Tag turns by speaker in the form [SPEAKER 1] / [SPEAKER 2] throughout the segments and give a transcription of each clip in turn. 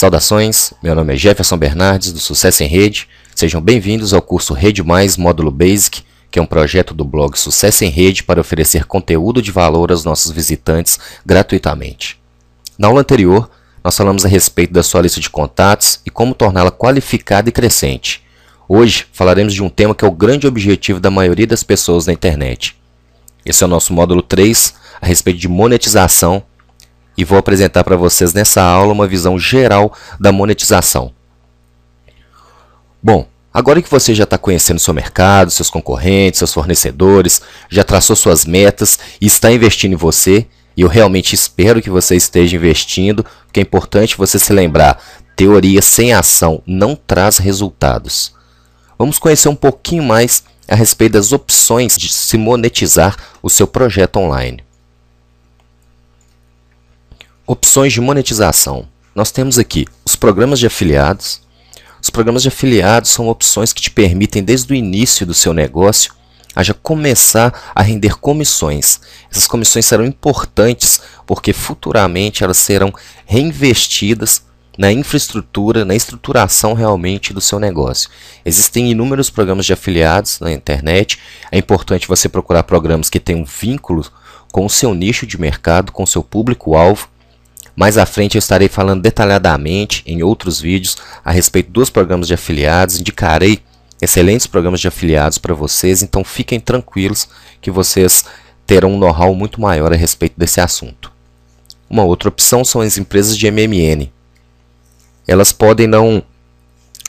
[SPEAKER 1] Saudações, meu nome é Jefferson Bernardes, do Sucesso em Rede. Sejam bem-vindos ao curso Rede Mais Módulo Basic, que é um projeto do blog Sucesso em Rede para oferecer conteúdo de valor aos nossos visitantes gratuitamente. Na aula anterior, nós falamos a respeito da sua lista de contatos e como torná-la qualificada e crescente. Hoje falaremos de um tema que é o grande objetivo da maioria das pessoas na internet. Esse é o nosso módulo 3, a respeito de monetização e vou apresentar para vocês nessa aula uma visão geral da monetização. Bom, agora que você já está conhecendo seu mercado, seus concorrentes, seus fornecedores, já traçou suas metas e está investindo em você, e eu realmente espero que você esteja investindo, porque é importante você se lembrar: teoria sem ação não traz resultados. Vamos conhecer um pouquinho mais a respeito das opções de se monetizar o seu projeto online opções de monetização. Nós temos aqui os programas de afiliados. Os programas de afiliados são opções que te permitem, desde o início do seu negócio, a já começar a render comissões. Essas comissões serão importantes porque futuramente elas serão reinvestidas na infraestrutura, na estruturação realmente do seu negócio. Existem inúmeros programas de afiliados na internet. É importante você procurar programas que tenham vínculos com o seu nicho de mercado, com o seu público-alvo. Mais à frente eu estarei falando detalhadamente em outros vídeos a respeito dos programas de afiliados, indicarei excelentes programas de afiliados para vocês, então fiquem tranquilos que vocês terão um know-how muito maior a respeito desse assunto. Uma outra opção são as empresas de MMN. Elas podem não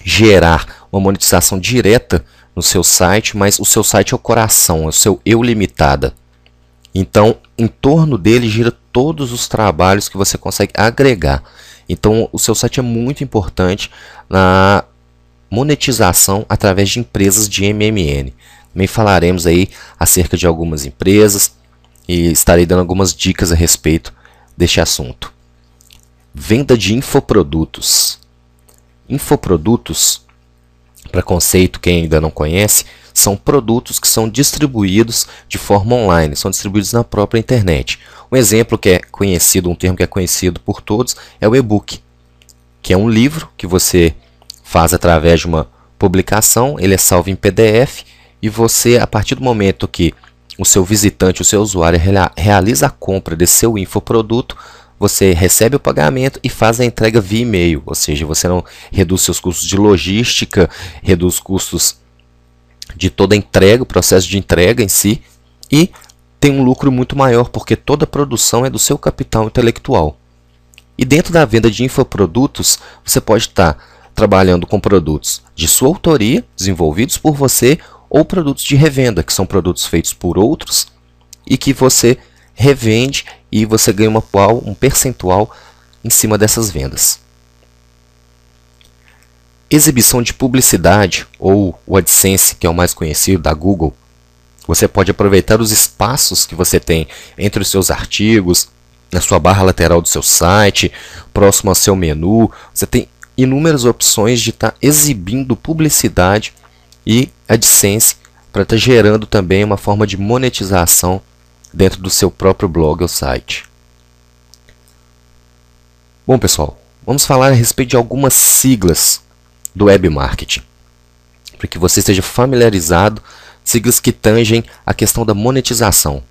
[SPEAKER 1] gerar uma monetização direta no seu site, mas o seu site é o coração, é o seu eu limitada. Então, em torno dele gira todos os trabalhos que você consegue agregar. Então, o seu site é muito importante na monetização através de empresas de MMN. Também falaremos aí acerca de algumas empresas e estarei dando algumas dicas a respeito deste assunto. Venda de infoprodutos. Infoprodutos para conceito, quem ainda não conhece, são produtos que são distribuídos de forma online, são distribuídos na própria internet. Um exemplo que é conhecido, um termo que é conhecido por todos, é o e-book, que é um livro que você faz através de uma publicação, ele é salvo em PDF e você, a partir do momento que o seu visitante, o seu usuário realiza a compra desse seu infoproduto, você recebe o pagamento e faz a entrega via e-mail, ou seja, você não reduz seus custos de logística, reduz custos de toda a entrega, o processo de entrega em si, e tem um lucro muito maior porque toda a produção é do seu capital intelectual. E dentro da venda de infoprodutos, você pode estar trabalhando com produtos de sua autoria, desenvolvidos por você, ou produtos de revenda, que são produtos feitos por outros e que você revende e você ganha uma qual, um percentual em cima dessas vendas. Exibição de publicidade ou o AdSense, que é o mais conhecido da Google, você pode aproveitar os espaços que você tem entre os seus artigos, na sua barra lateral do seu site, próximo ao seu menu. Você tem inúmeras opções de estar tá exibindo publicidade e AdSense para estar tá gerando também uma forma de monetização dentro do seu próprio blog ou site. Bom, pessoal, vamos falar a respeito de algumas siglas do web marketing, para que você esteja familiarizado, siglas que tangem a questão da monetização.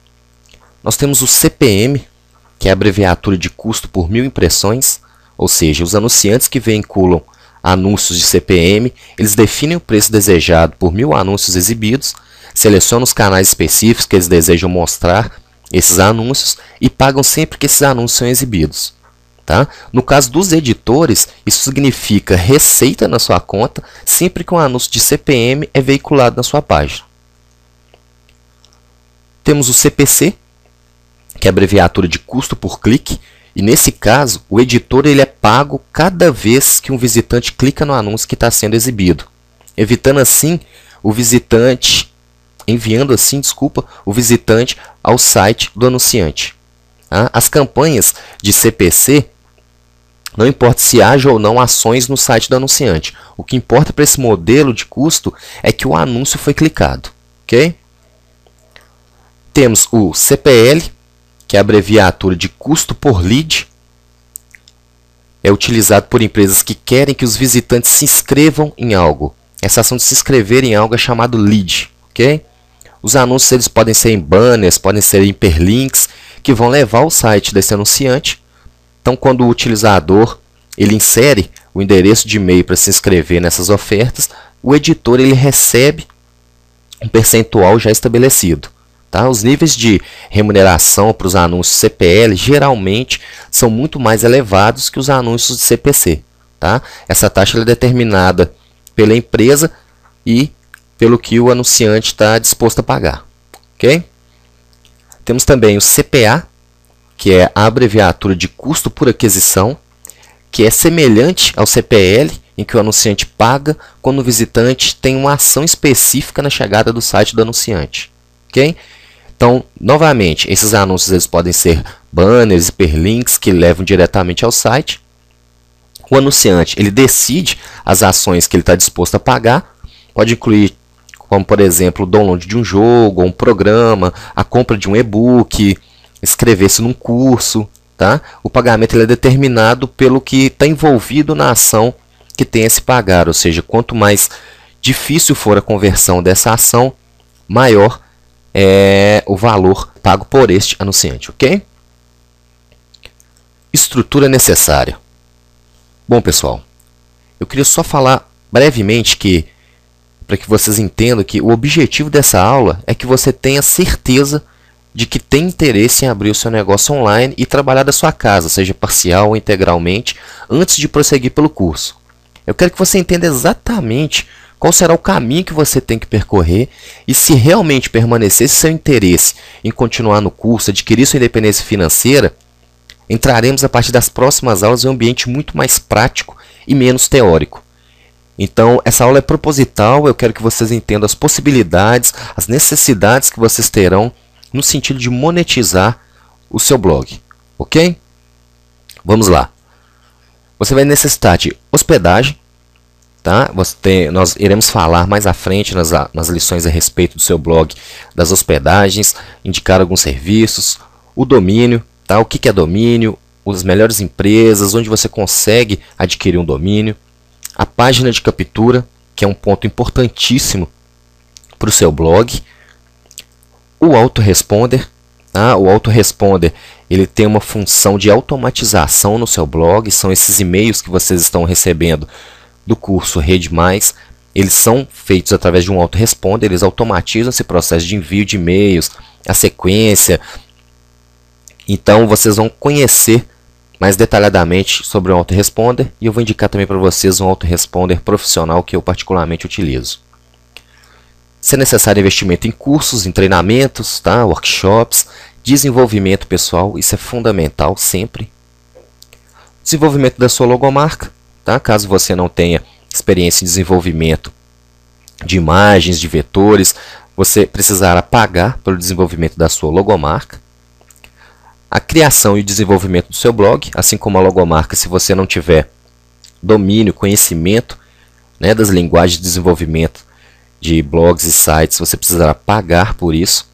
[SPEAKER 1] Nós temos o CPM, que é a abreviatura de custo por mil impressões, ou seja, os anunciantes que veiculam anúncios de CPM, eles definem o preço desejado por mil anúncios exibidos Seleciona os canais específicos que eles desejam mostrar esses anúncios e pagam sempre que esses anúncios são exibidos. Tá? No caso dos editores, isso significa receita na sua conta sempre que um anúncio de CPM é veiculado na sua página. Temos o CPC, que é a abreviatura de custo por clique, e nesse caso, o editor ele é pago cada vez que um visitante clica no anúncio que está sendo exibido, evitando assim o visitante enviando assim, desculpa, o visitante ao site do anunciante. Tá? As campanhas de CPC, não importa se haja ou não ações no site do anunciante. O que importa para esse modelo de custo é que o anúncio foi clicado. ok? Temos o CPL, que é a abreviatura de custo por lead. É utilizado por empresas que querem que os visitantes se inscrevam em algo. Essa ação de se inscrever em algo é chamado lead. ok? Os anúncios eles podem ser em banners, podem ser em hiperlinks que vão levar o site desse anunciante. Então, quando o utilizador ele insere o endereço de e-mail para se inscrever nessas ofertas, o editor ele recebe um percentual já estabelecido. Tá? Os níveis de remuneração para os anúncios CPL geralmente são muito mais elevados que os anúncios de CPC. Tá? Essa taxa é determinada pela empresa e pelo que o anunciante está disposto a pagar. Ok? Temos também o CPA, que é a abreviatura de custo por aquisição, que é semelhante ao CPL, em que o anunciante paga quando o visitante tem uma ação específica na chegada do site do anunciante. Ok? Então, novamente, esses anúncios eles podem ser banners, hiperlinks que levam diretamente ao site. O anunciante ele decide as ações que ele está disposto a pagar. Pode incluir como por exemplo o download de um jogo, um programa, a compra de um e-book, escrever se num curso, tá? O pagamento ele é determinado pelo que está envolvido na ação que tem a se pagar, ou seja, quanto mais difícil for a conversão dessa ação, maior é o valor pago por este anunciante, ok? Estrutura necessária. Bom, pessoal, eu queria só falar brevemente que para que vocês entendam que o objetivo dessa aula é que você tenha certeza de que tem interesse em abrir o seu negócio online e trabalhar da sua casa, seja parcial ou integralmente, antes de prosseguir pelo curso. Eu quero que você entenda exatamente qual será o caminho que você tem que percorrer e se realmente permanecer seu interesse em continuar no curso, adquirir sua independência financeira, entraremos a partir das próximas aulas em um ambiente muito mais prático e menos teórico. Então, essa aula é proposital, eu quero que vocês entendam as possibilidades, as necessidades que vocês terão no sentido de monetizar o seu blog, ok? Vamos lá. Você vai necessitar de hospedagem, tá? Tem, nós iremos falar mais à frente nas, nas lições a respeito do seu blog, das hospedagens, indicar alguns serviços, o domínio, tá? O que, que é domínio, as melhores empresas, onde você consegue adquirir um domínio a página de captura, que é um ponto importantíssimo para o seu blog, o autoresponder, tá? O autoresponder, ele tem uma função de automatização no seu blog, são esses e-mails que vocês estão recebendo do curso Rede Mais, eles são feitos através de um autoresponder, eles automatizam esse processo de envio de e-mails, a sequência. Então vocês vão conhecer mais detalhadamente sobre o autoresponder e eu vou indicar também para vocês um autoresponder profissional que eu particularmente utilizo. Se é necessário investimento em cursos, em treinamentos, tá? workshops, desenvolvimento pessoal, isso é fundamental sempre. Desenvolvimento da sua logomarca, tá? caso você não tenha experiência em desenvolvimento de imagens, de vetores, você precisará pagar pelo desenvolvimento da sua logomarca a criação e o desenvolvimento do seu blog, assim como a logomarca, se você não tiver domínio, conhecimento né, das linguagens de desenvolvimento de blogs e sites, você precisará pagar por isso.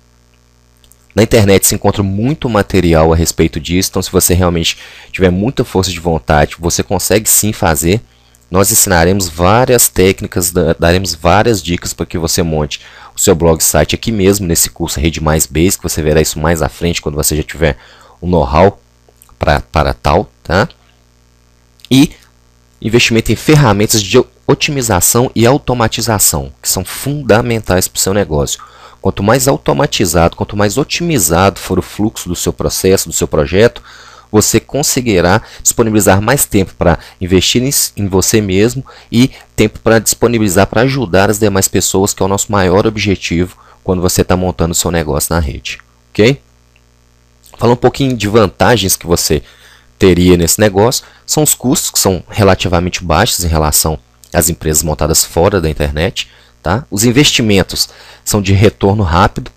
[SPEAKER 1] Na internet se encontra muito material a respeito disso, então se você realmente tiver muita força de vontade, você consegue sim fazer. Nós ensinaremos várias técnicas, daremos várias dicas para que você monte o seu blog site aqui mesmo, nesse curso Rede Mais Basic, você verá isso mais à frente quando você já tiver o know-how para tal, tá? E investimento em ferramentas de otimização e automatização, que são fundamentais para o seu negócio. Quanto mais automatizado, quanto mais otimizado for o fluxo do seu processo, do seu projeto, você conseguirá disponibilizar mais tempo para investir em, você mesmo e tempo para disponibilizar para ajudar as demais pessoas, que é o nosso maior objetivo quando você está montando seu negócio na rede. Ok? Falar um pouquinho de vantagens que você teria nesse negócio, são os custos que são relativamente baixos em relação às empresas montadas fora da internet, tá? Os investimentos são de retorno rápido.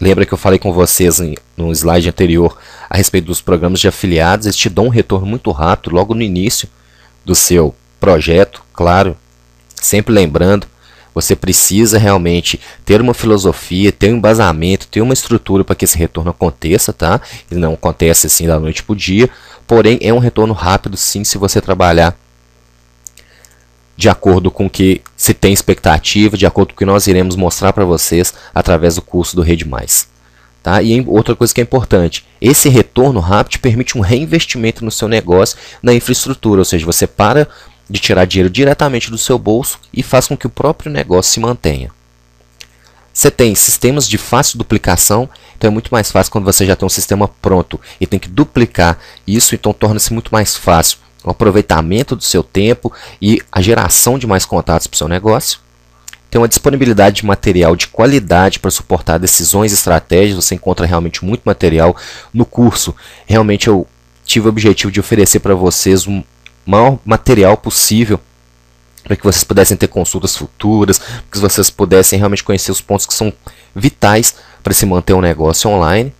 [SPEAKER 1] Lembra que eu falei com vocês em, no slide anterior a respeito dos programas de afiliados, eles te dão um retorno muito rápido logo no início do seu projeto, claro, sempre lembrando você precisa realmente ter uma filosofia, ter um embasamento, ter uma estrutura para que esse retorno aconteça, tá? Ele não acontece assim da noite para o dia, porém é um retorno rápido sim se você trabalhar de acordo com o que se tem expectativa, de acordo com o que nós iremos mostrar para vocês através do curso do Rede Mais. Tá? E outra coisa que é importante, esse retorno rápido permite um reinvestimento no seu negócio, na infraestrutura, ou seja, você para de tirar dinheiro diretamente do seu bolso e faz com que o próprio negócio se mantenha. Você tem sistemas de fácil duplicação, então é muito mais fácil quando você já tem um sistema pronto e tem que duplicar isso, então torna-se muito mais fácil o aproveitamento do seu tempo e a geração de mais contatos para o seu negócio. Tem uma disponibilidade de material de qualidade para suportar decisões e estratégias, você encontra realmente muito material no curso. Realmente eu tive o objetivo de oferecer para vocês um, maior material possível para que vocês pudessem ter consultas futuras, para que vocês pudessem realmente conhecer os pontos que são vitais para se manter um negócio online.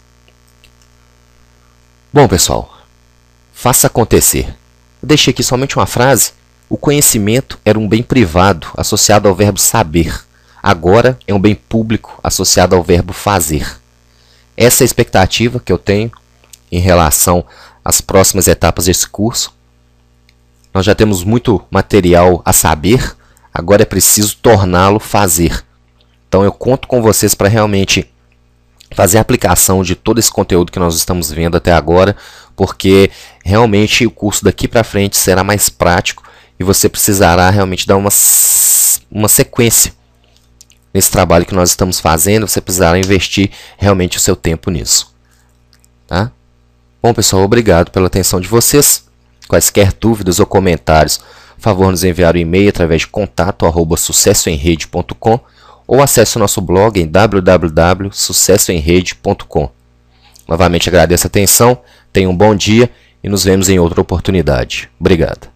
[SPEAKER 1] Bom, pessoal, faça acontecer. Eu deixei aqui somente uma frase. O conhecimento era um bem privado associado ao verbo saber. Agora é um bem público associado ao verbo fazer. Essa é a expectativa que eu tenho em relação às próximas etapas desse curso. Nós já temos muito material a saber, agora é preciso torná-lo fazer. Então eu conto com vocês para realmente fazer a aplicação de todo esse conteúdo que nós estamos vendo até agora, porque realmente o curso daqui para frente será mais prático e você precisará realmente dar uma, uma sequência nesse trabalho que nós estamos fazendo, você precisará investir realmente o seu tempo nisso. Tá? Bom, pessoal, obrigado pela atenção de vocês. Quaisquer dúvidas ou comentários, favor nos enviar um e-mail através de contato ou acesse o nosso blog em www.sucessoemrede.com. Novamente agradeço a atenção, tenha um bom dia e nos vemos em outra oportunidade. Obrigado.